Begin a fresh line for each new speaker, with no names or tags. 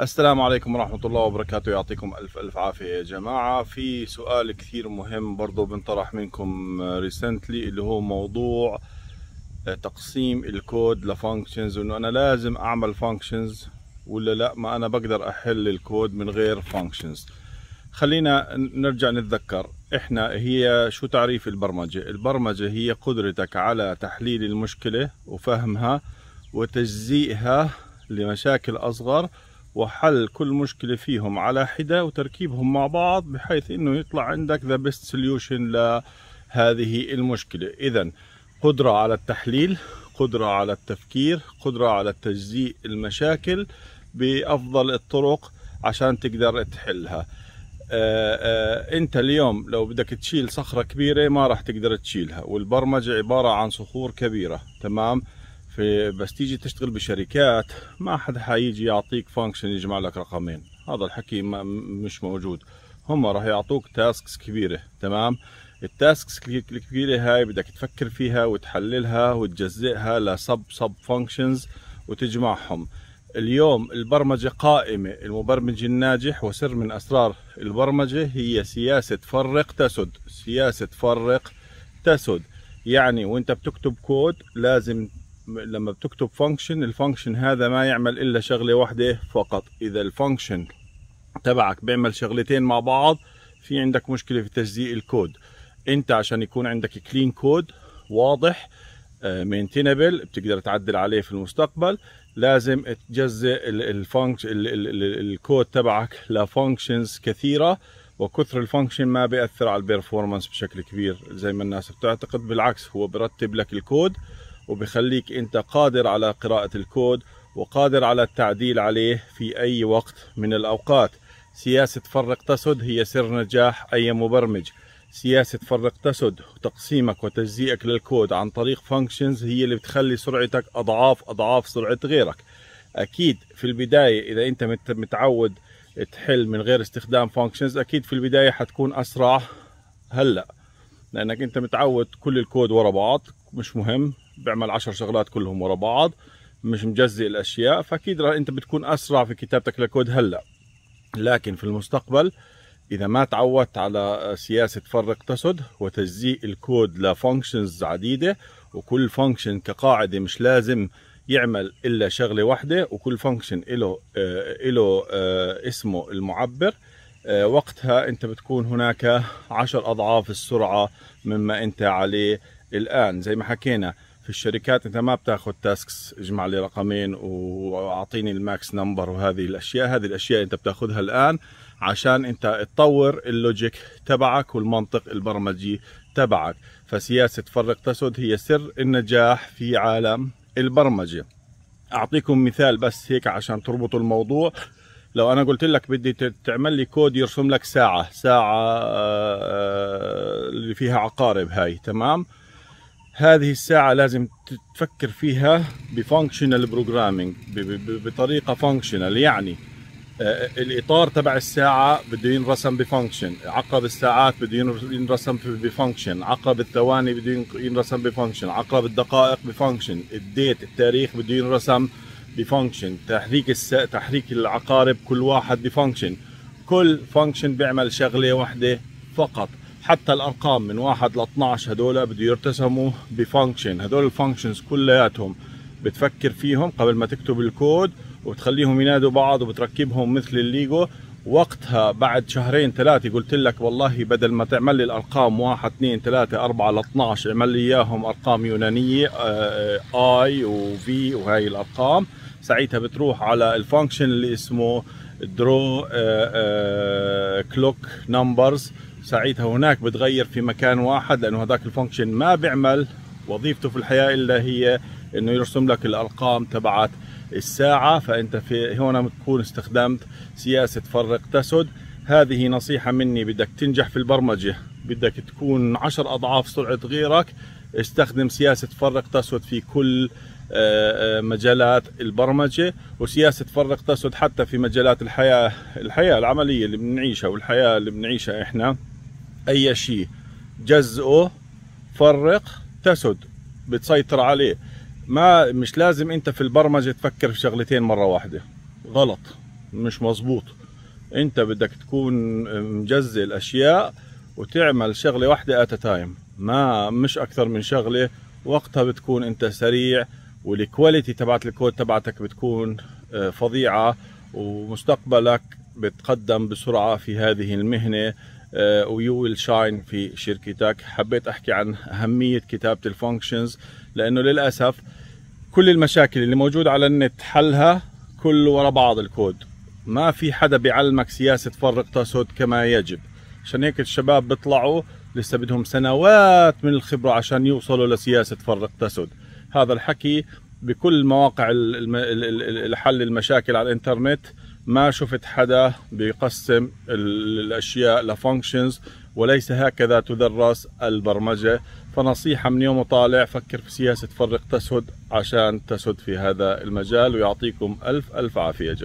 السلام عليكم ورحمة الله وبركاته يعطيكم ألف ألف عافية يا جماعة في سؤال كثير مهم برضو بنطرح منكم ريسنتلي اللي هو موضوع آه، تقسيم الكود لفانكشنز وانه انا لازم اعمل فانكشنز ولا لا ما انا بقدر احل الكود من غير فانكشنز خلينا نرجع نتذكر احنا هي شو تعريف البرمجة البرمجة هي قدرتك على تحليل المشكلة وفهمها وتجزيئها لمشاكل اصغر وحل كل مشكلة فيهم على حدة وتركيبهم مع بعض بحيث انه يطلع عندك ذا بيست solution لهذه المشكلة اذا قدرة على التحليل قدرة على التفكير قدرة على تجزيء المشاكل بأفضل الطرق عشان تقدر تحلها آآ آه، آآ آه، انت اليوم لو بدك تشيل صخرة كبيرة ما راح تقدر تشيلها والبرمجة عبارة عن صخور كبيرة تمام في بس تيجي تشتغل بشركات ما حدا حيجي يعطيك فانكشن يجمع لك رقمين هذا الحكي مش موجود هم راح يعطوك تاسكس كبيرة تمام التاسكس الكبيرة هاي بدك تفكر فيها وتحللها وتجزئها لسب سب فانكشنز وتجمعهم اليوم البرمجة قائمة المبرمج الناجح وسر من أسرار البرمجة هي سياسة فرق تسد سياسة فرق تسد يعني وانت بتكتب كود لازم لما بتكتب فانكشن الفانكشن هذا ما يعمل الا شغله واحده فقط اذا الفانكشن تبعك بيعمل شغلتين مع بعض في عندك مشكله في تجزيء الكود انت عشان يكون عندك كلين كود واضح مينتينبل آه، بتقدر تعدل عليه في المستقبل لازم تجزئ الفانكشن الكود تبعك لفانكشنز كثيره وكثر الفانكشن ما بيأثر على البيرفورمانس بشكل كبير زي ما الناس بتعتقد بالعكس هو برتب لك الكود وبخليك انت قادر على قراءة الكود وقادر على التعديل عليه في اي وقت من الاوقات سياسة فرق تسد هي سر نجاح اي مبرمج سياسة فرق تسد وتقسيمك وتجزيئك للكود عن طريق فانكشنز هي اللي بتخلي سرعتك اضعاف اضعاف سرعة غيرك اكيد في البداية اذا انت متعود تحل من غير استخدام فانكشنز اكيد في البداية حتكون اسرع هلأ لانك انت متعود كل الكود ورا بعض مش مهم بيعمل 10 شغلات كلهم ورا بعض مش مجزئ الاشياء فاكيد انت بتكون اسرع في كتابتك للكود هلا لكن في المستقبل اذا ما تعودت على سياسه فرق تسد وتجزيء الكود لفانكشنز عديده وكل فانكشن كقاعده مش لازم يعمل الا شغله واحده وكل فانكشن له له اسمه المعبر آه، وقتها انت بتكون هناك عشر اضعاف السرعه مما انت عليه الان زي ما حكينا في الشركات انت ما بتاخذ تاسكس اجمع لي رقمين واعطيني الماكس نمبر وهذه الاشياء هذه الاشياء انت بتاخذها الان عشان انت تطور اللوجيك تبعك والمنطق البرمجي تبعك فسياسه فرق تسد هي سر النجاح في عالم البرمجه اعطيكم مثال بس هيك عشان تربطوا الموضوع لو انا قلت لك بدي تعمل لي كود يرسم لك ساعه ساعه آه، آه، اللي فيها عقارب هاي تمام هذه الساعه لازم تفكر فيها بفانكشنال بروجرامينج بطريقه فانكشنال يعني آه، الاطار تبع الساعه بده ينرسم بفانكشن عقرب الساعات بده ينرسم بفانكشن عقرب الثواني بده ينرسم بفانكشن عقرب الدقائق بفانكشن الديت التاريخ بده ينرسم بفانكشن تحريك الس... تحريك العقارب كل واحد بفانكشن كل فانكشن بيعمل شغله واحده فقط حتى الارقام من 1 ل 12 هدول بده يرتسموا بفانكشن هدول الفانكشنز كلياتهم بتفكر فيهم قبل ما تكتب الكود وبتخليهم ينادوا بعض وبتركبهم مثل الليجو وقتها بعد شهرين ثلاثة قلت لك والله بدل ما تعمل لي الأرقام واحد اثنين ثلاثة أربعة ل 12 اعمل لي إياهم أرقام يونانية آي وفي وهي الأرقام ساعتها بتروح على الفانكشن اللي اسمه درو كلوك نمبرز ساعتها هناك بتغير في مكان واحد لانه هذاك الفانكشن ما بيعمل وظيفته في الحياه الا هي انه يرسم لك الارقام تبعت الساعه فانت في هون بتكون استخدمت سياسه فرق تسد هذه نصيحه مني بدك تنجح في البرمجه بدك تكون 10 اضعاف سرعه غيرك استخدم سياسه فرق تسود في كل آه، آه، مجالات البرمجه وسياسه فرق تسد حتى في مجالات الحياه الحياه العمليه اللي بنعيشها والحياه اللي بنعيشها احنا اي شيء جزئه فرق تسد بتسيطر عليه ما مش لازم انت في البرمجه تفكر في شغلتين مره واحده غلط مش مظبوط انت بدك تكون مجزي الاشياء وتعمل شغله واحده ات تايم ما مش اكثر من شغله وقتها بتكون انت سريع والكواليتي تبعت الكود تبعتك بتكون آه، فظيعه ومستقبلك بتقدم بسرعه في هذه المهنه ويو ويل شاين في شركتك حبيت احكي عن اهميه كتابه الفانكشنز لانه للاسف كل المشاكل اللي موجوده على النت حلها كله ورا بعض الكود ما في حدا بيعلمك سياسه فرق تسد كما يجب عشان هيك الشباب بيطلعوا لسه بدهم سنوات من الخبره عشان يوصلوا لسياسه فرق تسد هذا الحكي بكل مواقع حل المشاكل على الانترنت ما شفت حدا بيقسم الاشياء لفانكشنز وليس هكذا تدرس البرمجه فنصيحه من يوم وطالع فكر في سياسه فرق تسهد عشان تسد في هذا المجال ويعطيكم الف الف عافيه جو.